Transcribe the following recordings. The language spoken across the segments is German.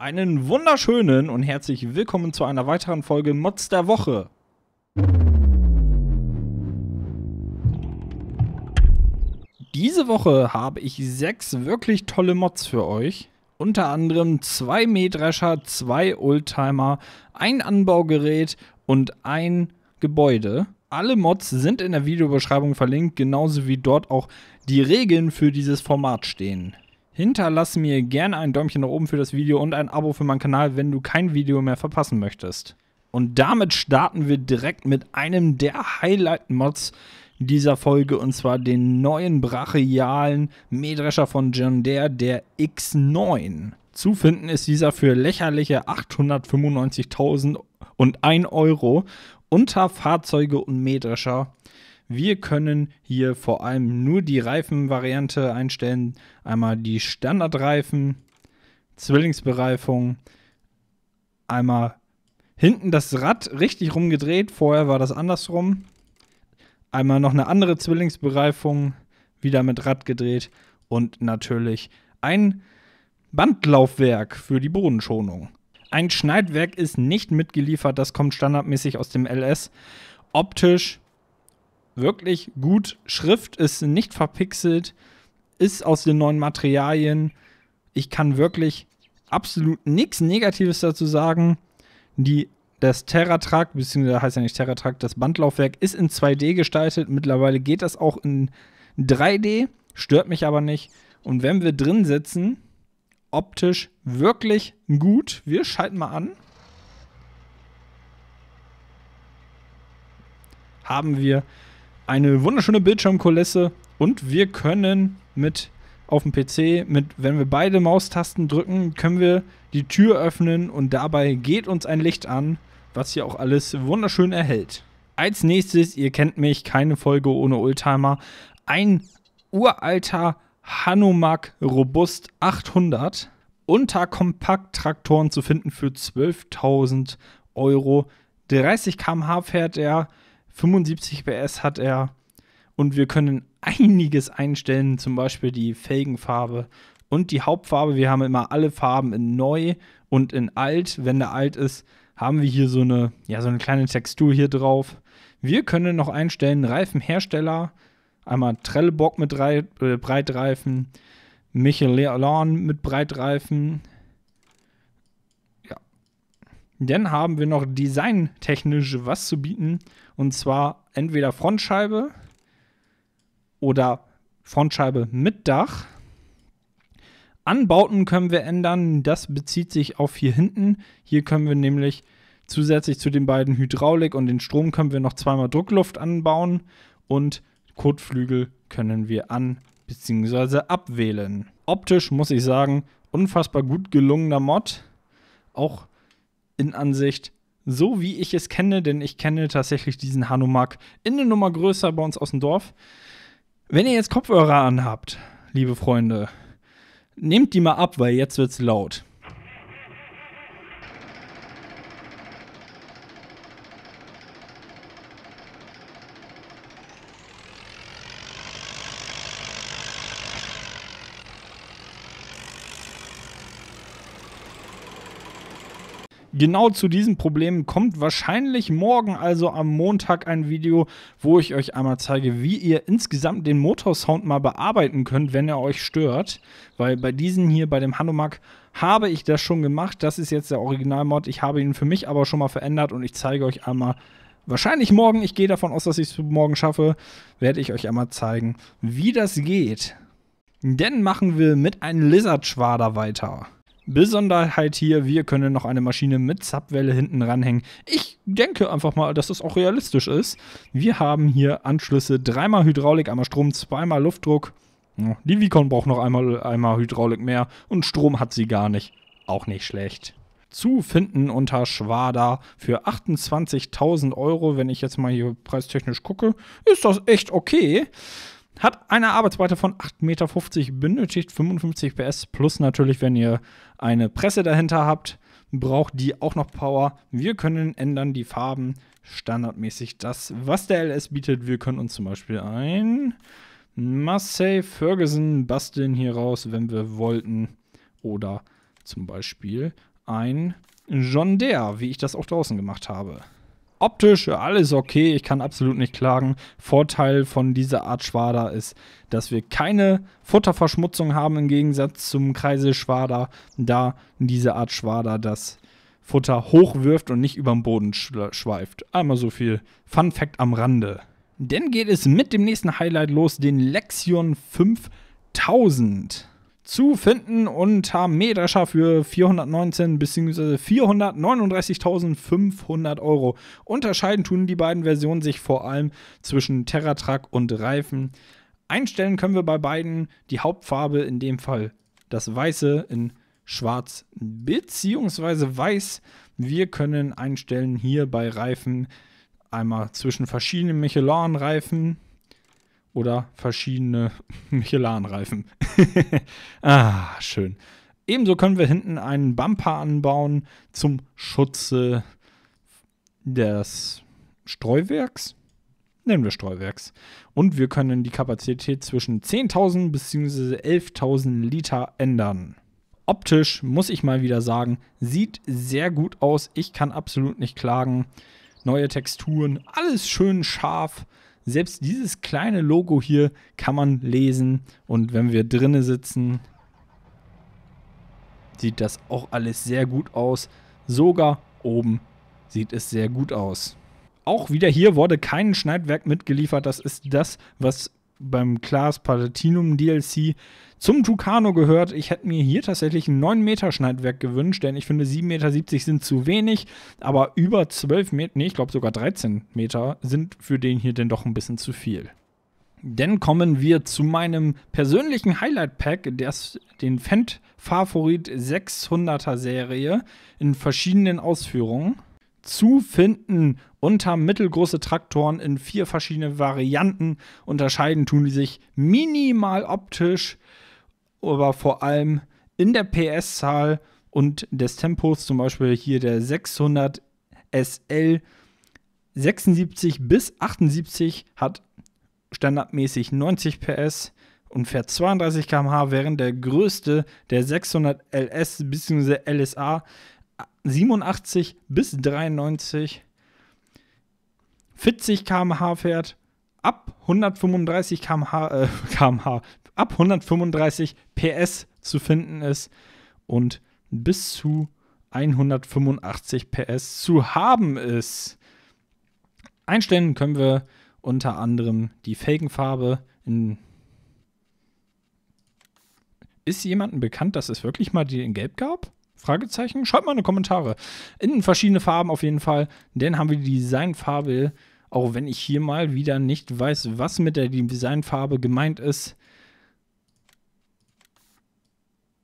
Einen wunderschönen und herzlich willkommen zu einer weiteren Folge Mods der Woche. Diese Woche habe ich sechs wirklich tolle Mods für euch. Unter anderem zwei Mähdrescher, zwei Oldtimer, ein Anbaugerät und ein Gebäude. Alle Mods sind in der Videobeschreibung verlinkt, genauso wie dort auch die Regeln für dieses Format stehen. Hinterlass mir gerne ein Däumchen nach oben für das Video und ein Abo für meinen Kanal, wenn du kein Video mehr verpassen möchtest. Und damit starten wir direkt mit einem der Highlight-Mods dieser Folge und zwar den neuen brachialen Mähdrescher von Jandair, der X9. Zu finden ist dieser für lächerliche 895.001 Euro unter Fahrzeuge und Mähdrescher wir können hier vor allem nur die Reifenvariante einstellen. Einmal die Standardreifen, Zwillingsbereifung, einmal hinten das Rad richtig rumgedreht. Vorher war das andersrum. Einmal noch eine andere Zwillingsbereifung, wieder mit Rad gedreht und natürlich ein Bandlaufwerk für die Bodenschonung. Ein Schneidwerk ist nicht mitgeliefert, das kommt standardmäßig aus dem LS. Optisch wirklich gut. Schrift ist nicht verpixelt, ist aus den neuen Materialien. Ich kann wirklich absolut nichts Negatives dazu sagen. Die, das Terratrack, beziehungsweise heißt ja nicht Terratrack, das Bandlaufwerk ist in 2D gestaltet. Mittlerweile geht das auch in 3D, stört mich aber nicht. Und wenn wir drin sitzen, optisch wirklich gut. Wir schalten mal an. Haben wir eine wunderschöne Bildschirmkulisse und wir können mit auf dem PC mit, wenn wir beide Maustasten drücken, können wir die Tür öffnen und dabei geht uns ein Licht an, was hier auch alles wunderschön erhält. Als nächstes, ihr kennt mich, keine Folge ohne Oldtimer, ein uralter Hanomag Robust 800 unter Kompakt-Traktoren zu finden für 12.000 Euro. 30 km/h fährt er 75 PS hat er und wir können einiges einstellen, zum Beispiel die Felgenfarbe und die Hauptfarbe. Wir haben immer alle Farben in neu und in alt. Wenn der alt ist, haben wir hier so eine, ja, so eine kleine Textur hier drauf. Wir können noch einstellen Reifenhersteller, einmal Trellebock mit Re äh, Breitreifen, Michelin mit Breitreifen. Ja. Dann haben wir noch designtechnisch was zu bieten und zwar entweder Frontscheibe oder Frontscheibe mit Dach. Anbauten können wir ändern. Das bezieht sich auf hier hinten. Hier können wir nämlich zusätzlich zu den beiden Hydraulik und den Strom können wir noch zweimal Druckluft anbauen und Kotflügel können wir an bzw. abwählen. Optisch muss ich sagen, unfassbar gut gelungener Mod. Auch in Ansicht so wie ich es kenne, denn ich kenne tatsächlich diesen Hanumak in eine Nummer größer bei uns aus dem Dorf. Wenn ihr jetzt Kopfhörer anhabt, liebe Freunde, nehmt die mal ab, weil jetzt wird's laut. Genau zu diesen Problemen kommt wahrscheinlich morgen, also am Montag, ein Video, wo ich euch einmal zeige, wie ihr insgesamt den Motorsound mal bearbeiten könnt, wenn er euch stört. Weil bei diesen hier, bei dem Hanomag, habe ich das schon gemacht. Das ist jetzt der Originalmod. Ich habe ihn für mich aber schon mal verändert und ich zeige euch einmal, wahrscheinlich morgen, ich gehe davon aus, dass ich es morgen schaffe, werde ich euch einmal zeigen, wie das geht. Denn machen wir mit einem Lizard-Schwader weiter. Besonderheit hier, wir können noch eine Maschine mit Zapwelle hinten ranhängen. Ich denke einfach mal, dass das auch realistisch ist. Wir haben hier Anschlüsse, dreimal Hydraulik, einmal Strom, zweimal Luftdruck. Die Vicon braucht noch einmal, einmal Hydraulik mehr und Strom hat sie gar nicht. Auch nicht schlecht zu finden unter Schwader für 28.000 Euro. Wenn ich jetzt mal hier preistechnisch gucke, ist das echt okay. Hat eine Arbeitsbreite von 8,50 Meter, benötigt 55 PS, plus natürlich, wenn ihr eine Presse dahinter habt, braucht die auch noch Power. Wir können ändern die Farben standardmäßig das, was der LS bietet. Wir können uns zum Beispiel ein Marseille Ferguson basteln hier raus, wenn wir wollten. Oder zum Beispiel ein John Deere, wie ich das auch draußen gemacht habe. Optisch alles okay, ich kann absolut nicht klagen. Vorteil von dieser Art Schwader ist, dass wir keine Futterverschmutzung haben im Gegensatz zum Kreiselschwader, da diese Art Schwader das Futter hochwirft und nicht über den Boden schweift. Einmal so viel Fun Fact am Rande. Dann geht es mit dem nächsten Highlight los, den Lexion 5000 zu finden unter Medrescher für 419 bzw. 439.500 Euro. Unterscheiden tun die beiden Versionen sich vor allem zwischen Terratrack und Reifen. Einstellen können wir bei beiden die Hauptfarbe, in dem Fall das Weiße in Schwarz bzw. Weiß. Wir können einstellen hier bei Reifen einmal zwischen verschiedenen Michelin-Reifen, oder verschiedene Michelin-Reifen. ah, schön. Ebenso können wir hinten einen Bumper anbauen zum Schutze des Streuwerks. Nennen wir Streuwerks. Und wir können die Kapazität zwischen 10.000 bzw. 11.000 Liter ändern. Optisch muss ich mal wieder sagen, sieht sehr gut aus. Ich kann absolut nicht klagen. Neue Texturen, alles schön scharf selbst dieses kleine Logo hier kann man lesen und wenn wir drinnen sitzen, sieht das auch alles sehr gut aus. Sogar oben sieht es sehr gut aus. Auch wieder hier wurde kein Schneidwerk mitgeliefert. Das ist das, was beim Class Palatinum DLC zum Tucano gehört. Ich hätte mir hier tatsächlich ein 9-Meter-Schneidwerk gewünscht, denn ich finde 7,70 Meter sind zu wenig, aber über 12 Meter, nee, ich glaube sogar 13 Meter sind für den hier denn doch ein bisschen zu viel. Dann kommen wir zu meinem persönlichen Highlight-Pack, den Fendt Favorit 600er Serie in verschiedenen Ausführungen zu finden. Unter mittelgroße Traktoren in vier verschiedene Varianten unterscheiden tun die sich minimal optisch, aber vor allem in der PS-Zahl und des Tempos, zum Beispiel hier der 600 SL 76 bis 78 hat standardmäßig 90 PS und fährt 32 km/h, während der größte, der 600 LS bzw. LSA, 87 bis 93 40 km/h fährt, ab 135 km/h, äh, km ab 135 PS zu finden ist und bis zu 185 PS zu haben ist. Einstellen können wir unter anderem die Felgenfarbe in ist jemandem bekannt, dass es wirklich mal die in Gelb gab? Fragezeichen? Schreibt mal in die Kommentare. In verschiedene Farben auf jeden Fall. Dann haben wir die Designfarbe, auch wenn ich hier mal wieder nicht weiß, was mit der Designfarbe gemeint ist.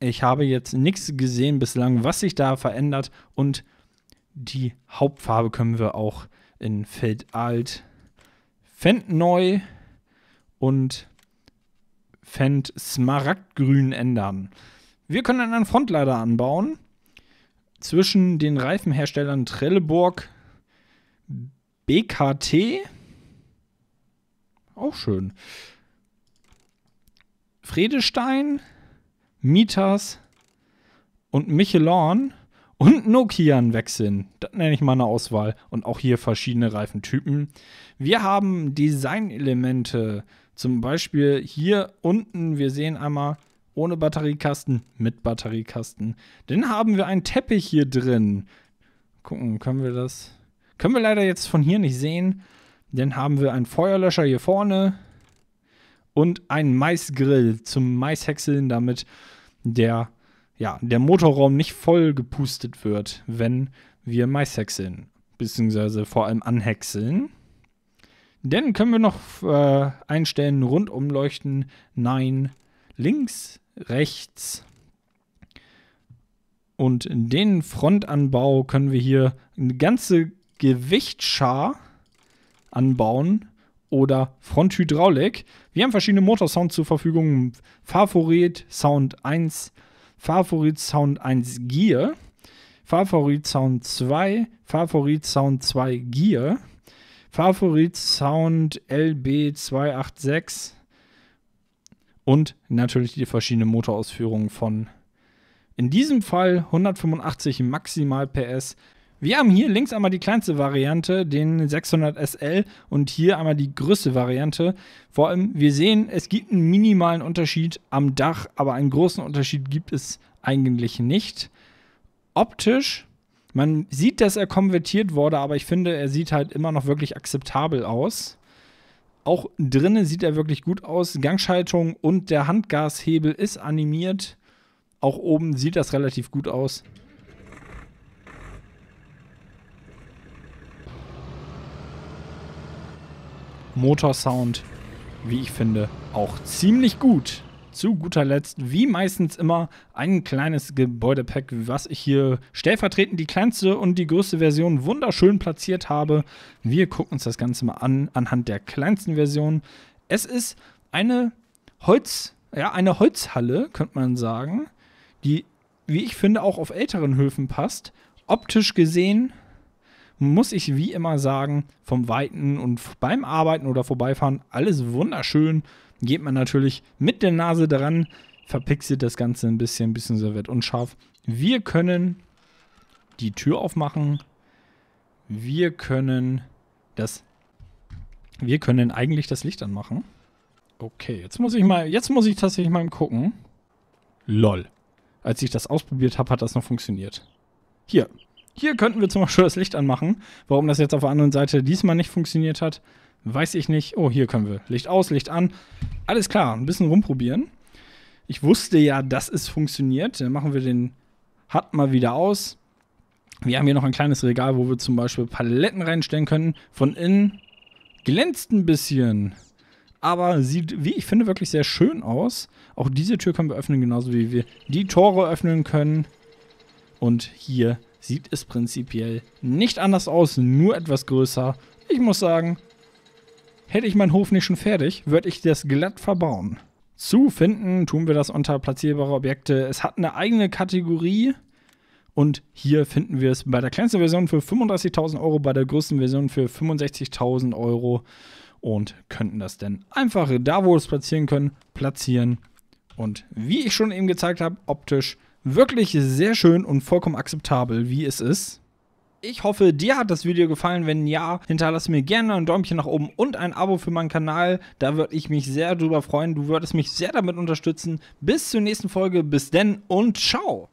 Ich habe jetzt nichts gesehen bislang, was sich da verändert. Und die Hauptfarbe können wir auch in Feld alt, Fend neu und Fend Smaragdgrün ändern. Wir können dann einen Frontlader anbauen zwischen den Reifenherstellern Trelleborg, BKT, auch schön, Fredestein, Mitas und Michelon und Nokian wechseln. Das nenne ich mal eine Auswahl. Und auch hier verschiedene Reifentypen. Wir haben Designelemente. Äh, zum Beispiel hier unten, wir sehen einmal ohne Batteriekasten, mit Batteriekasten. Dann haben wir einen Teppich hier drin. Gucken, können wir das? Können wir leider jetzt von hier nicht sehen. Dann haben wir einen Feuerlöscher hier vorne und einen Maisgrill zum Maishäckseln, damit der, ja, der Motorraum nicht voll gepustet wird, wenn wir Maishäckseln, beziehungsweise vor allem anhäckseln. Dann können wir noch äh, einstellen, rundum leuchten. Nein, links rechts. Und den Frontanbau können wir hier eine ganze Gewichtschar anbauen oder Fronthydraulik. Wir haben verschiedene Motorsounds zur Verfügung. Favorit Sound 1, Favorit Sound 1 Gear, Favorit Sound 2, Favorit Sound 2 Gear, Favorit Sound LB286, und natürlich die verschiedenen Motorausführungen von in diesem Fall 185 maximal PS. Wir haben hier links einmal die kleinste Variante, den 600 SL, und hier einmal die größte Variante. Vor allem, wir sehen, es gibt einen minimalen Unterschied am Dach, aber einen großen Unterschied gibt es eigentlich nicht. Optisch, man sieht, dass er konvertiert wurde, aber ich finde, er sieht halt immer noch wirklich akzeptabel aus. Auch drinnen sieht er wirklich gut aus. Gangschaltung und der Handgashebel ist animiert. Auch oben sieht das relativ gut aus. Motorsound, wie ich finde, auch ziemlich gut zu guter Letzt, wie meistens immer, ein kleines Gebäudepack, was ich hier stellvertretend die kleinste und die größte Version wunderschön platziert habe. Wir gucken uns das Ganze mal an, anhand der kleinsten Version. Es ist eine Holz, ja, eine Holzhalle, könnte man sagen, die, wie ich finde, auch auf älteren Höfen passt. Optisch gesehen muss ich wie immer sagen, vom Weiten und beim Arbeiten oder Vorbeifahren alles wunderschön geht man natürlich mit der Nase dran, verpixelt das Ganze ein bisschen, ein bisschen serviert unscharf. Wir können die Tür aufmachen. Wir können das. Wir können eigentlich das Licht anmachen. Okay, jetzt muss ich mal, jetzt muss ich tatsächlich mal gucken. Lol. Als ich das ausprobiert habe, hat das noch funktioniert. Hier, hier könnten wir zum Beispiel das Licht anmachen. Warum das jetzt auf der anderen Seite diesmal nicht funktioniert hat, weiß ich nicht. Oh, hier können wir Licht aus, Licht an. Alles klar, ein bisschen rumprobieren. Ich wusste ja, dass es funktioniert. Dann machen wir den Hut mal wieder aus. Wir haben hier noch ein kleines Regal, wo wir zum Beispiel Paletten reinstellen können. Von innen glänzt ein bisschen. Aber sieht, wie ich finde, wirklich sehr schön aus. Auch diese Tür können wir öffnen, genauso wie wir die Tore öffnen können. Und hier sieht es prinzipiell nicht anders aus, nur etwas größer. Ich muss sagen, hätte ich meinen Hof nicht schon fertig, würde ich das glatt verbauen. Zu finden tun wir das unter platzierbare Objekte. Es hat eine eigene Kategorie. Und hier finden wir es bei der kleinsten Version für 35.000 Euro, bei der größten Version für 65.000 Euro und könnten das dann einfach da, wo wir es platzieren können, platzieren. Und wie ich schon eben gezeigt habe, optisch wirklich sehr schön und vollkommen akzeptabel, wie es ist. Ich hoffe, dir hat das Video gefallen. Wenn ja, hinterlasse mir gerne ein Däumchen nach oben und ein Abo für meinen Kanal. Da würde ich mich sehr drüber freuen. Du würdest mich sehr damit unterstützen. Bis zur nächsten Folge. Bis denn und ciao.